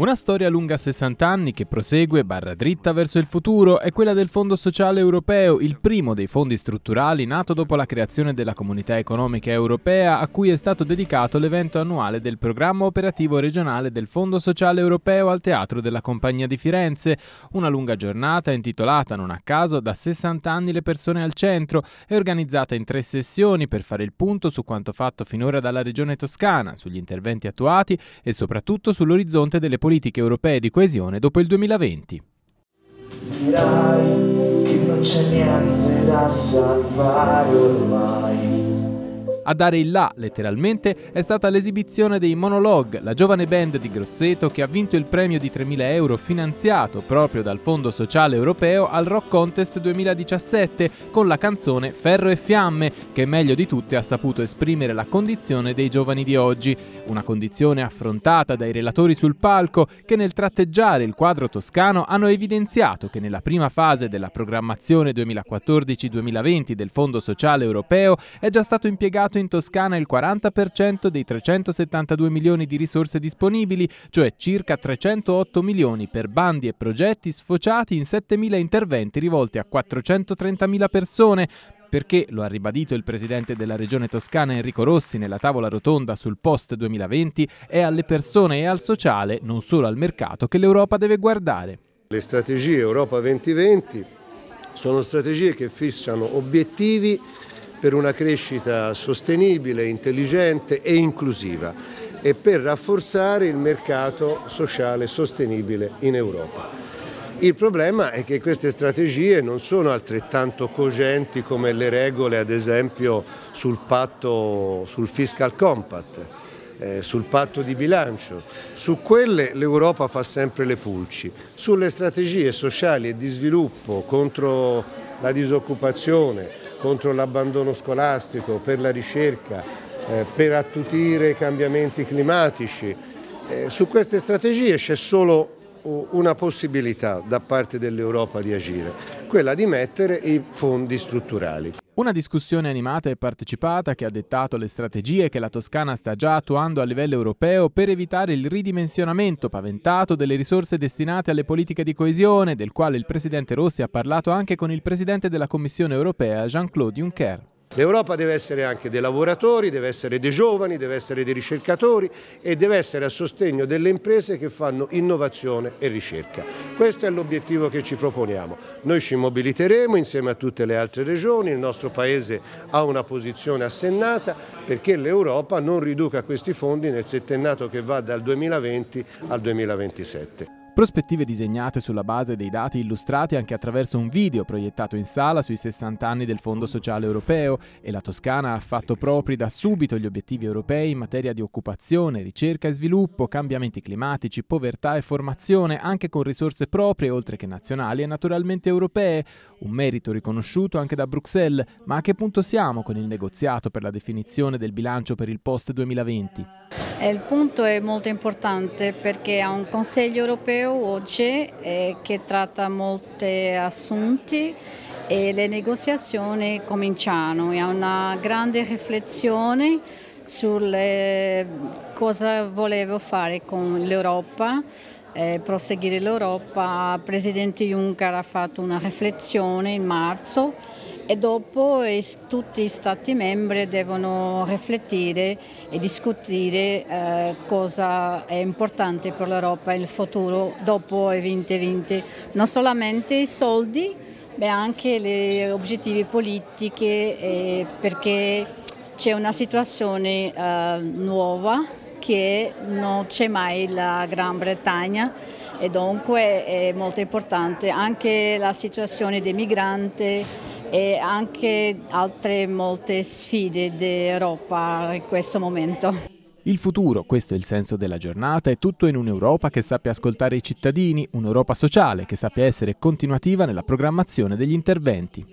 Una storia lunga 60 anni che prosegue barra dritta verso il futuro è quella del Fondo Sociale Europeo, il primo dei fondi strutturali nato dopo la creazione della Comunità Economica Europea a cui è stato dedicato l'evento annuale del programma operativo regionale del Fondo Sociale Europeo al Teatro della Compagnia di Firenze, una lunga giornata intitolata non a caso da 60 anni le persone al centro e organizzata in tre sessioni per fare il punto su quanto fatto finora dalla Regione Toscana, sugli interventi attuati e soprattutto sull'orizzonte delle politiche politiche europee di coesione dopo il 2020. Dirai che non c'è niente da salvare ormai. A dare il là, letteralmente, è stata l'esibizione dei Monologue, la giovane band di Grosseto che ha vinto il premio di 3.000 euro finanziato proprio dal Fondo Sociale Europeo al Rock Contest 2017 con la canzone Ferro e Fiamme, che meglio di tutte ha saputo esprimere la condizione dei giovani di oggi, una condizione affrontata dai relatori sul palco che nel tratteggiare il quadro toscano hanno evidenziato che nella prima fase della programmazione 2014-2020 del Fondo Sociale Europeo è già stato impiegato in Toscana il 40% dei 372 milioni di risorse disponibili, cioè circa 308 milioni per bandi e progetti sfociati in 7.000 interventi rivolti a 430.000 persone, perché, lo ha ribadito il presidente della regione toscana Enrico Rossi nella tavola rotonda sul post 2020, è alle persone e al sociale, non solo al mercato, che l'Europa deve guardare. Le strategie Europa 2020 sono strategie che fissano obiettivi per una crescita sostenibile, intelligente e inclusiva e per rafforzare il mercato sociale sostenibile in Europa. Il problema è che queste strategie non sono altrettanto cogenti come le regole ad esempio sul patto, sul fiscal compact, eh, sul patto di bilancio. Su quelle l'Europa fa sempre le pulci, sulle strategie sociali e di sviluppo contro la disoccupazione, contro l'abbandono scolastico, per la ricerca, eh, per attutire i cambiamenti climatici. Eh, su queste strategie c'è solo una possibilità da parte dell'Europa di agire, quella di mettere i fondi strutturali. Una discussione animata e partecipata che ha dettato le strategie che la Toscana sta già attuando a livello europeo per evitare il ridimensionamento paventato delle risorse destinate alle politiche di coesione, del quale il Presidente Rossi ha parlato anche con il Presidente della Commissione europea Jean-Claude Juncker. L'Europa deve essere anche dei lavoratori, deve essere dei giovani, deve essere dei ricercatori e deve essere a sostegno delle imprese che fanno innovazione e ricerca. Questo è l'obiettivo che ci proponiamo. Noi ci mobiliteremo insieme a tutte le altre regioni, il nostro Paese ha una posizione assennata perché l'Europa non riduca questi fondi nel settennato che va dal 2020 al 2027. Prospettive disegnate sulla base dei dati illustrati anche attraverso un video proiettato in sala sui 60 anni del Fondo Sociale Europeo e la Toscana ha fatto propri da subito gli obiettivi europei in materia di occupazione, ricerca e sviluppo, cambiamenti climatici, povertà e formazione, anche con risorse proprie oltre che nazionali e naturalmente europee, un merito riconosciuto anche da Bruxelles, ma a che punto siamo con il negoziato per la definizione del bilancio per il post 2020? Eh, il punto è molto importante perché a un Consiglio europeo museo oggi eh, che tratta molti assunti e le negoziazioni cominciano, è una grande riflessione su cosa volevo fare con l'Europa, eh, proseguire l'Europa. Il Presidente Juncker ha fatto una riflessione in marzo e dopo tutti gli Stati membri devono riflettere e discutere eh, cosa è importante per l'Europa il futuro dopo il 2020, non solamente i soldi ma anche gli obiettivi politici eh, perché c'è una situazione eh, nuova che non c'è mai la Gran Bretagna e dunque è molto importante anche la situazione dei migranti e anche altre molte sfide d'Europa in questo momento. Il futuro, questo è il senso della giornata, è tutto in un'Europa che sappia ascoltare i cittadini, un'Europa sociale che sappia essere continuativa nella programmazione degli interventi.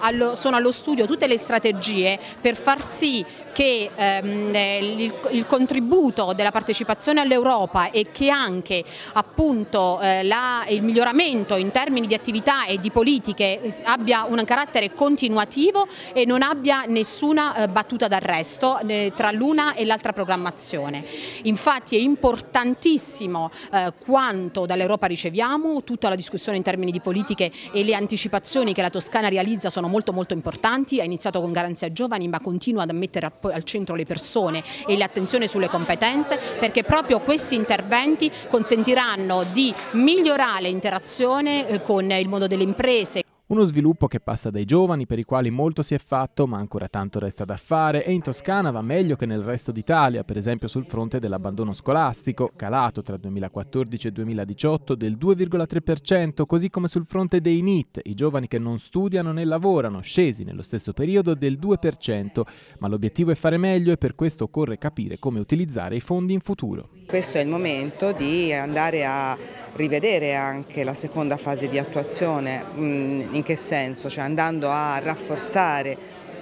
Allo, sono allo studio tutte le strategie per far sì che ehm, eh, il, il, contributo della partecipazione all'Europa e che anche appunto, eh, la, il miglioramento in termini di attività e di politiche abbia un carattere continuativo e non abbia nessuna eh, battuta d'arresto eh, tra l'una e l'altra programmazione. Infatti è importantissimo eh, quanto dall'Europa riceviamo, tutta la discussione in termini di politiche e le anticipazioni che la Toscana Italiana realizza sono molto molto importanti, ha iniziato con garanzia giovani ma continua ad mettere al centro le persone e l'attenzione sulle competenze perché proprio questi interventi consentiranno di migliorare l'interazione eh, con il mondo delle imprese. Uno sviluppo che passa dai giovani per i quali molto si è fatto ma ancora tanto resta da fare e in Toscana va meglio che nel resto d'Italia, per esempio sul fronte dell'abbandono scolastico, calato tra 2014 e 2018 del 2,3%, così come sul fronte dei NIT, i giovani che non studiano né lavorano, scesi nello stesso periodo del 2%, ma l'obiettivo è fare meglio e per questo occorre capire come utilizzare i fondi in futuro. Questo è il momento di andare a rivedere anche la seconda fase di attuazione mm, in che senso? Cioè andando a rafforzare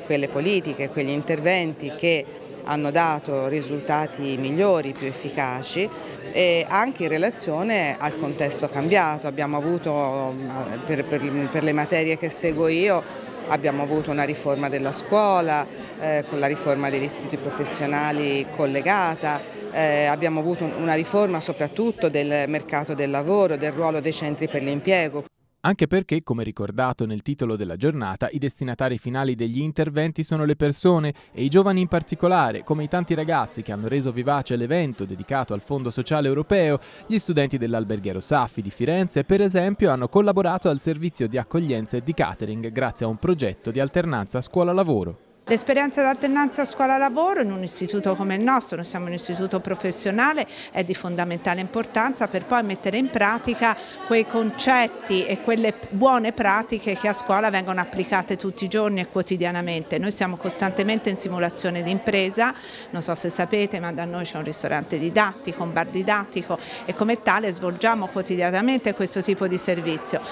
quelle politiche, quegli interventi che hanno dato risultati migliori, più efficaci e anche in relazione al contesto cambiato. Abbiamo avuto, eh, per, per, per le materie che seguo io, abbiamo avuto una riforma della scuola, eh, con la riforma degli istituti professionali collegata, eh, abbiamo avuto una riforma soprattutto del mercato del lavoro, del ruolo dei centri per l'impiego anche perché, come ricordato nel titolo della giornata, i destinatari finali degli interventi sono le persone e i giovani in particolare, come i tanti ragazzi che hanno reso vivace l'evento dedicato al Fondo Sociale Europeo, gli studenti dell'Alberghiero Saffi di Firenze per esempio hanno collaborato al servizio di accoglienza e di catering grazie a un progetto di alternanza scuola-lavoro. L'esperienza di alternanza scuola-lavoro in un istituto come il nostro, noi siamo un istituto professionale, è di fondamentale importanza per poi mettere in pratica quei concetti e quelle buone pratiche che a scuola vengono applicate tutti i giorni e quotidianamente. Noi siamo costantemente in simulazione di impresa, non so se sapete ma da noi c'è un ristorante didattico, un bar didattico e come tale svolgiamo quotidianamente questo tipo di servizio.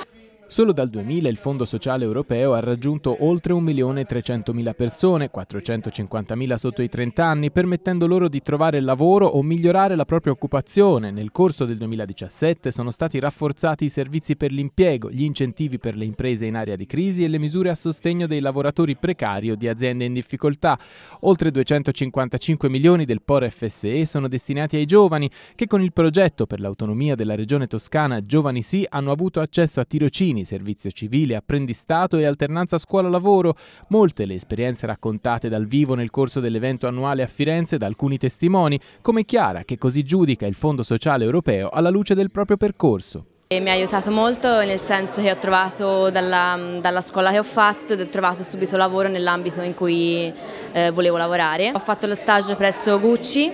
Solo dal 2000 il Fondo Sociale Europeo ha raggiunto oltre 1.300.000 persone, 450.000 sotto i 30 anni, permettendo loro di trovare lavoro o migliorare la propria occupazione. Nel corso del 2017 sono stati rafforzati i servizi per l'impiego, gli incentivi per le imprese in area di crisi e le misure a sostegno dei lavoratori precari o di aziende in difficoltà. Oltre 255 milioni del POR FSE sono destinati ai giovani che con il progetto per l'autonomia della regione toscana Giovani Sì hanno avuto accesso a tirocini servizio civile, apprendistato e alternanza scuola-lavoro, molte le esperienze raccontate dal vivo nel corso dell'evento annuale a Firenze da alcuni testimoni, come Chiara che così giudica il Fondo Sociale Europeo alla luce del proprio percorso. Mi ha aiutato molto nel senso che ho trovato dalla, dalla scuola che ho fatto, ho trovato subito lavoro nell'ambito in cui eh, volevo lavorare. Ho fatto lo stage presso Gucci,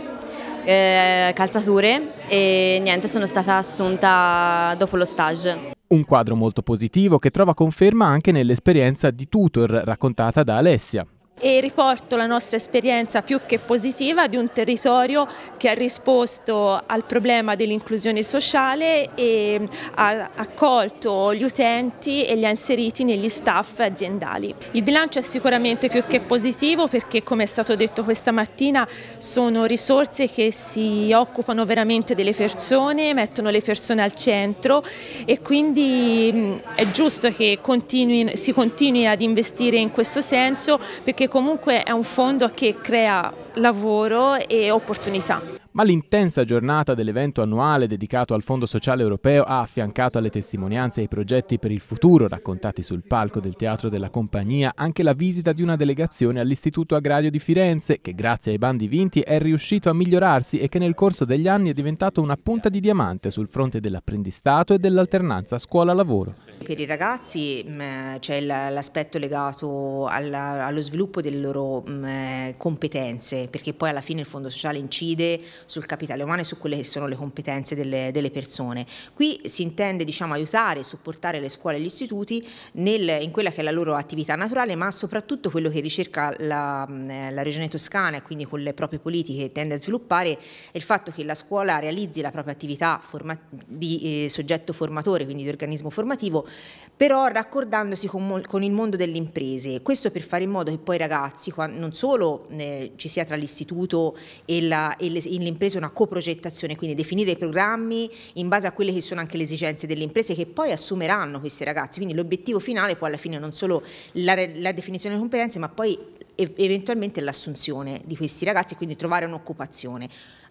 eh, calzature e niente, sono stata assunta dopo lo stage. Un quadro molto positivo che trova conferma anche nell'esperienza di tutor raccontata da Alessia, e riporto la nostra esperienza più che positiva di un territorio che ha risposto al problema dell'inclusione sociale e ha accolto gli utenti e li ha inseriti negli staff aziendali. Il bilancio è sicuramente più che positivo perché come è stato detto questa mattina sono risorse che si occupano veramente delle persone, mettono le persone al centro e quindi è giusto che continui, si continui ad investire in questo senso perché comunque è un fondo che crea lavoro e opportunità ma l'intensa giornata dell'evento annuale dedicato al Fondo Sociale Europeo ha affiancato alle testimonianze e ai progetti per il futuro raccontati sul palco del Teatro della Compagnia anche la visita di una delegazione all'Istituto Agrario di Firenze, che grazie ai bandi vinti è riuscito a migliorarsi e che nel corso degli anni è diventato una punta di diamante sul fronte dell'apprendistato e dell'alternanza scuola-lavoro. Per i ragazzi mm, c'è l'aspetto legato allo sviluppo delle loro mm, competenze, perché poi alla fine il Fondo Sociale incide sul capitale umano e su quelle che sono le competenze delle, delle persone. Qui si intende diciamo, aiutare e supportare le scuole e gli istituti nel, in quella che è la loro attività naturale, ma soprattutto quello che ricerca la, la regione toscana e quindi con le proprie politiche tende a sviluppare è il fatto che la scuola realizzi la propria attività di eh, soggetto formatore, quindi di organismo formativo, però raccordandosi con, con il mondo delle imprese. Questo per fare in modo che poi i ragazzi, non solo eh, ci sia tra l'istituto e, la, e le, e le delle una coprogettazione, quindi definire i programmi in base a quelle che sono anche le esigenze delle imprese che poi assumeranno questi ragazzi, quindi l'obiettivo finale poi alla fine non solo la, la definizione delle competenze ma poi eventualmente l'assunzione di questi ragazzi e quindi trovare un'occupazione.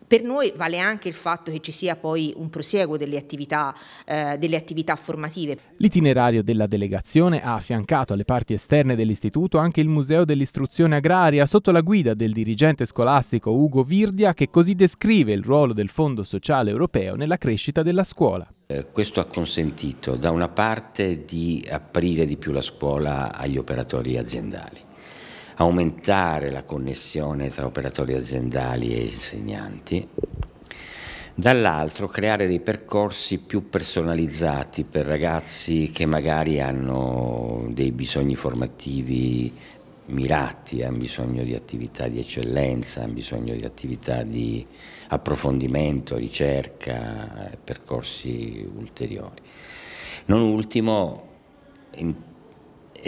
Per noi vale anche il fatto che ci sia poi un prosieguo delle attività, eh, delle attività, formative. L'itinerario della delegazione ha affiancato alle parti esterne dell'istituto anche il Museo dell'Istruzione Agraria sotto la guida del dirigente scolastico Ugo Virdia che così descrive il ruolo del Fondo Sociale Europeo nella crescita della scuola. Eh, questo ha consentito da una parte di aprire di più la scuola agli operatori aziendali aumentare la connessione tra operatori aziendali e insegnanti, dall'altro creare dei percorsi più personalizzati per ragazzi che magari hanno dei bisogni formativi mirati, hanno bisogno di attività di eccellenza, hanno bisogno di attività di approfondimento, ricerca, percorsi ulteriori. Non ultimo,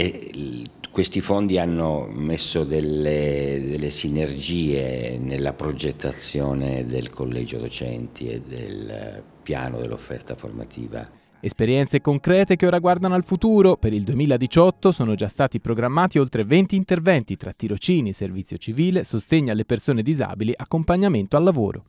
e questi fondi hanno messo delle, delle, sinergie nella progettazione del collegio docenti e del piano dell'offerta formativa. Esperienze concrete che ora guardano al futuro. Per il 2018 sono già stati programmati oltre 20 interventi tra tirocini, servizio civile, sostegno alle persone disabili, accompagnamento al lavoro.